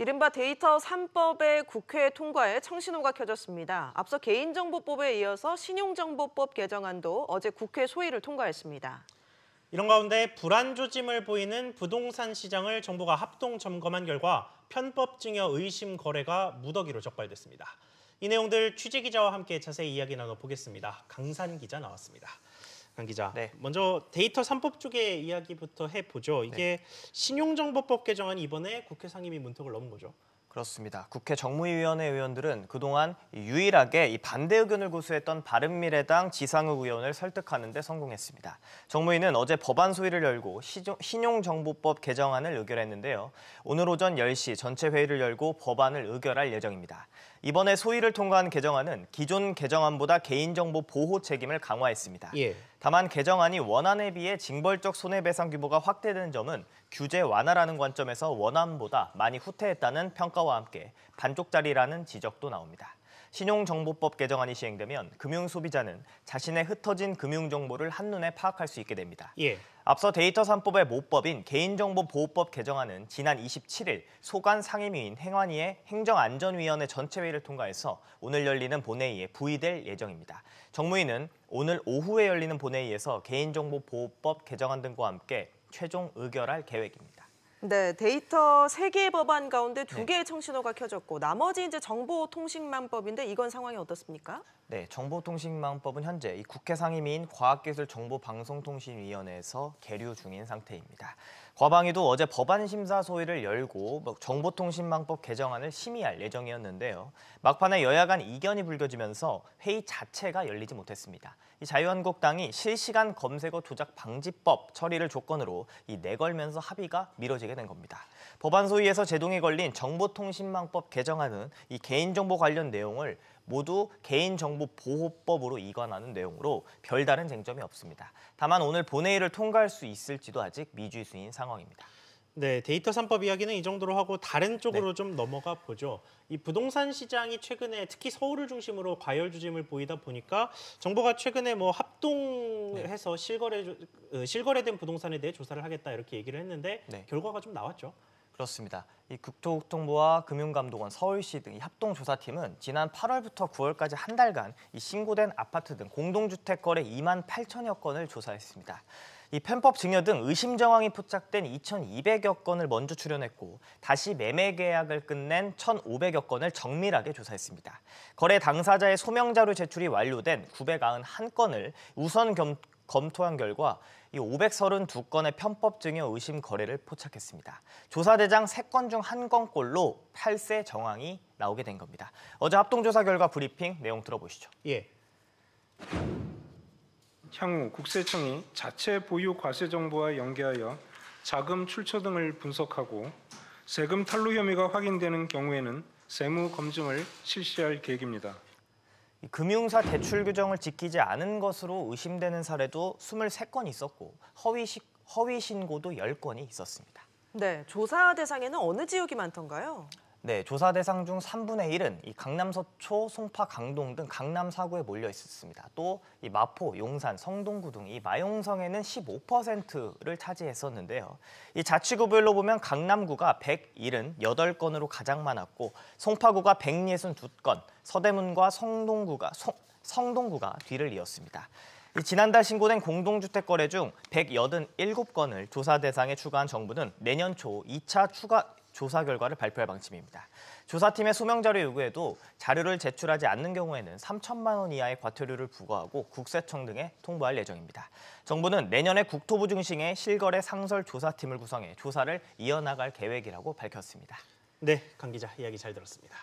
이른바 데이터 3법의 국회 통과에 청신호가 켜졌습니다. 앞서 개인정보법에 이어서 신용정보법 개정안도 어제 국회 소위를 통과했습니다. 이런 가운데 불안 조짐을 보이는 부동산 시장을 정부가 합동 점검한 결과 편법 증여 의심 거래가 무더기로 적발됐습니다. 이 내용들 취재 기자와 함께 자세히 이야기 나눠보겠습니다. 강산 기자 나왔습니다. 강 기자. 네. 먼저 데이터 삼법 쪽의 이야기부터 해보죠. 네. 이게 네. 신용정보법 개정안이 이번에 국회 상임위 문턱을 넘은 거죠. 그렇습니다. 국회 정무위원회 의원들은 그동안 유일하게 이 반대 의견을 고수했던 바른미래당 지상욱 의원을 설득하는 데 성공했습니다. 정무위는 어제 법안 소위를 열고 신용정보법 개정안을 의결했는데요. 오늘 오전 10시 전체 회의를 열고 법안을 의결할 예정입니다. 이번에 소위를 통과한 개정안은 기존 개정안보다 개인정보 보호 책임을 강화했습니다. 예. 다만 개정안이 원안에 비해 징벌적 손해배상 규모가 확대되는 점은 규제 완화라는 관점에서 원안보다 많이 후퇴했다는 평가와 함께 반쪽짜리라는 지적도 나옵니다. 신용정보법 개정안이 시행되면 금융소비자는 자신의 흩어진 금융정보를 한눈에 파악할 수 있게 됩니다. 예. 앞서 데이터 산법의 모법인 개인정보보호법 개정안은 지난 27일 소관 상임위인 행안위의 행정안전위원회 전체회의를 통과해서 오늘 열리는 본회의에 부의될 예정입니다. 정무위는 오늘 오후에 열리는 본회의에서 개인정보보호법 개정안 등과 함께 최종 의결할 계획입니다. 네, 데이터 세개 법안 가운데 두개의 네. 청신호가 켜졌고 나머지 이제 정보통신망법인데 이건 상황이 어떻습니까? 네, 정보통신망법은 현재 이 국회 상임위인 과학기술정보방송통신위원회에서 계류 중인 상태입니다. 과방위도 어제 법안 심사 소위를 열고 뭐 정보통신망법 개정안을 심의할 예정이었는데요. 막판에 여야 간 이견이 불겨지면서 회의 자체가 열리지 못했습니다. 이 자유한국당이 실시간 검색어 조작 방지법 처리를 조건으로 이 내걸면서 합의가 미뤄지게 된 겁니다. 법안 소위에서 제동이 걸린 정보통신망법 개정안은 이 개인정보 관련 내용을 모두 개인정보보호법으로 이관하는 내용으로 별다른 쟁점이 없습니다. 다만 오늘 본회의를 통과할 수 있을지도 아직 미지수인 상황입니다. 네, 데이터 산법 이야기는 이 정도로 하고 다른 네. 쪽으로 네. 좀 넘어가 보죠. 이 부동산 시장이 최근에 특히 서울을 중심으로 과열 주짐을 보이다 보니까 정부가 최근에 뭐 네. 합동해서 실거래 어, 실거래된 부동산에 대해 조사를 하겠다 이렇게 얘기를 했는데 네. 결과가 좀 나왔죠. 그렇습니다. 이 국토교통부와 금융감독원, 서울시 등이 합동조사팀은 지난 8월부터 9월까지 한 달간 이 신고된 아파트 등 공동주택 거래 2만 8천여 건을 조사했습니다. 이 편법 증여 등 의심 정황이 포착된 2,200여 건을 먼저 출연했고 다시 매매 계약을 끝낸 1,500여 건을 정밀하게 조사했습니다. 거래 당사자의 소명 자료 제출이 완료된 991건을 우선 겸, 검토한 결과 이 532건의 편법 증여 의심 거래를 포착했습니다. 조사대장 3건 중 1건꼴로 8세 정황이 나오게 된 겁니다. 어제 합동조사 결과 브리핑 내용 들어보시죠. 예. 향후 국세청이 자체 보유 과세 정보와 연계하여 자금 출처 등을 분석하고 세금 탈루 혐의가 확인되는 경우에는 세무 검증을 실시할 계획입니다. 금융사 대출 규정을 지키지 않은 것으로 의심되는 사례도 23건 있었고 허위, 시, 허위 신고도 10건이 있었습니다. 네, 조사 대상에는 어느 지역이 많던가요? 네, 조사 대상 중 3분의 1은 이 강남 서초, 송파, 강동 등 강남 사구에 몰려 있었습니다. 또 이 마포, 용산, 성동구 등 이 마용성에는 15%를 차지했었는데요. 이 자치구별로 보면 강남구가 178건으로 가장 많았고 송파구가 162건, 서대문과 성동구가 성, 성동구가 뒤를 이었습니다. 이 지난달 신고된 공동주택 거래 중 187건을 조사 대상에 추가한 정부는 내년 초 2차 추가 조사 결과를 발표할 방침입니다. 조사팀의 소명 자료 요구에도 자료를 제출하지 않는 경우에는 3천만 원 이하의 과태료를 부과하고 국세청 등에 통보할 예정입니다. 정부는 내년에 국토부 중심의 실거래 상설 조사팀을 구성해 조사를 이어나갈 계획이라고 밝혔습니다. 네, 강 기자 이야기 잘 들었습니다.